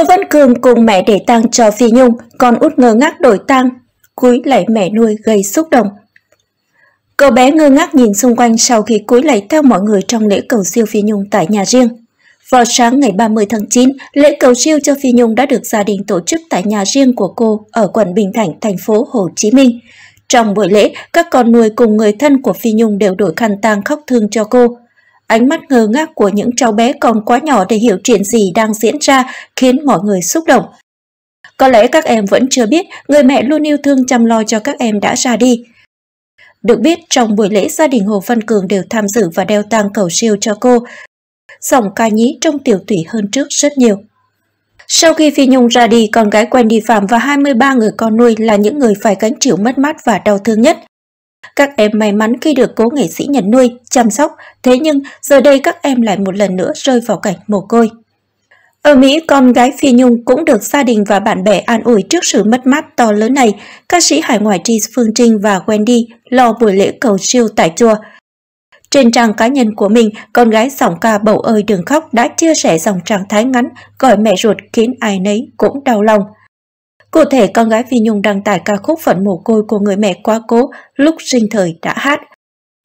Tô Văn Cường cùng mẹ để tang cho Phi Nhung, con út ngơ ngác đổi tang, cúi lạy mẹ nuôi gây xúc động. Cậu bé ngơ ngác nhìn xung quanh sau khi cúi lạy theo mọi người trong lễ cầu siêu Phi Nhung tại nhà riêng. Vào sáng ngày 30 tháng 9, lễ cầu siêu cho Phi Nhung đã được gia đình tổ chức tại nhà riêng của cô ở quận Bình Thạnh, thành phố Hồ Chí Minh. Trong buổi lễ, các con nuôi cùng người thân của Phi Nhung đều đổi khăn tang khóc thương cho cô. Ánh mắt ngơ ngác của những cháu bé còn quá nhỏ để hiểu chuyện gì đang diễn ra khiến mọi người xúc động. Có lẽ các em vẫn chưa biết người mẹ luôn yêu thương chăm lo cho các em đã ra đi. Được biết, trong buổi lễ gia đình Hồ Văn Cường đều tham dự và đeo tang cầu siêu cho cô. Giọng ca nhí trong tiểu tủy hơn trước rất nhiều. Sau khi Phi Nhung ra đi, con gái Wendy Phạm và 23 người con nuôi là những người phải gánh chịu mất mát và đau thương nhất. Các em may mắn khi được cố nghệ sĩ nhận nuôi, chăm sóc, thế nhưng giờ đây các em lại một lần nữa rơi vào cảnh mồ côi. Ở Mỹ, con gái Phi Nhung cũng được gia đình và bạn bè an ủi trước sự mất mát to lớn này. Ca sĩ hải ngoại Tris Phương Trinh và Wendy lo buổi lễ cầu siêu tại chùa. Trên trang cá nhân của mình, con gái giọng ca Bầu ơi đừng khóc đã chia sẻ dòng trạng thái ngắn gọi mẹ ruột khiến ai nấy cũng đau lòng. Cụ thể, con gái Phi Nhung đăng tải ca khúc Phận mồ côi của người mẹ quá cố lúc sinh thời đã hát.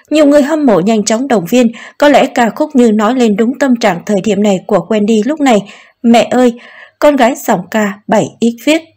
Nhiều người hâm mộ nhanh chóng động viên, có lẽ ca khúc như nói lên đúng tâm trạng thời điểm này của Wendy lúc này. Mẹ ơi, con gái giọng ca 7 ít viết.